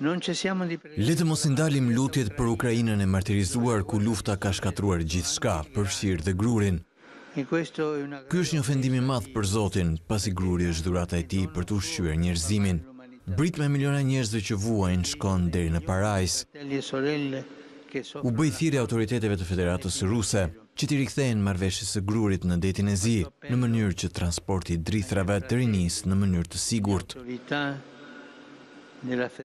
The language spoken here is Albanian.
Letë mos ndalim lutjet për Ukrajinën e martirizuar ku lufta ka shkatruar gjithë shka, përshirë dhe grurin. Ky është një ofendimi madhë për Zotin, pasi gruri është dhurata e ti për të ushqyer njerëzimin. Brit me miliona njerëzve që vuajnë shkon deri në parajs. U bëjë thirrje autoriteteve të federatës ruse, që ti rikthejnë marveshës e grurit në detin e zi, në mënyrë që transporti drithrave të rinis në mënyrë të sigurt.